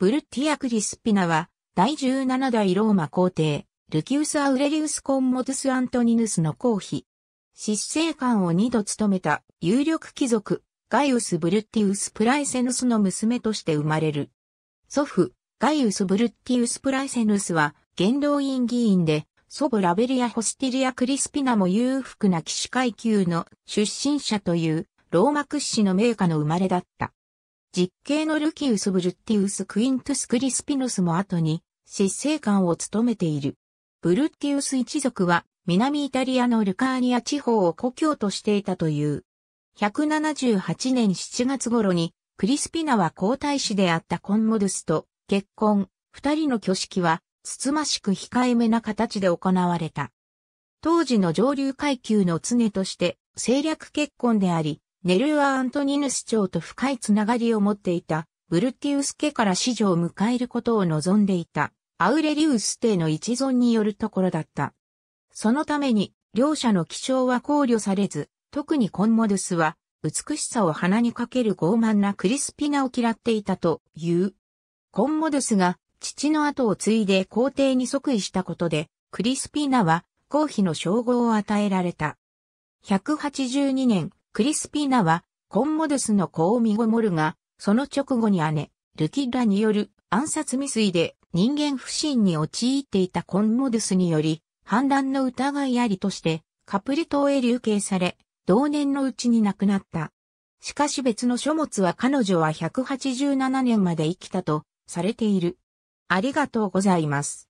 ブルッティア・クリスピナは、第17代ローマ皇帝、ルキウス・アウレリウス・コンモトゥス・アントニヌスの皇妃。執政官を2度務めた有力貴族、ガイウス・ブルッティウス・プライセヌスの娘として生まれる。祖父、ガイウス・ブルッティウス・プライセヌスは、元老院議員で、祖母ラベリア・ホスティリア・クリスピナも裕福な騎士階級の出身者という、ローマ屈指の名家の生まれだった。実刑のルキウス・ブルッティウス・クイントス・クリスピノスも後に執政官を務めている。ブルッティウス一族は南イタリアのルカーニア地方を故郷としていたという。178年7月頃にクリスピナは皇太子であったコンモドゥスと結婚、二人の挙式はつつましく控えめな形で行われた。当時の上流階級の常として政略結婚であり、ネルア・アントニヌス長と深いつながりを持っていた、ブルティウス家から子女を迎えることを望んでいた、アウレリウス帝の一存によるところだった。そのために、両者の気象は考慮されず、特にコンモドゥスは、美しさを鼻にかける傲慢なクリスピナを嫌っていたという。コンモドゥスが父の後を継いで皇帝に即位したことで、クリスピナは皇妃の称号を与えられた。182年、クリスピーナは、コンモドゥスの子を身ごもるが、その直後に姉、ルキッラによる暗殺未遂で人間不信に陥っていたコンモドゥスにより、反乱の疑いありとして、カプリ島へ流刑され、同年のうちに亡くなった。しかし別の書物は彼女は187年まで生きたとされている。ありがとうございます。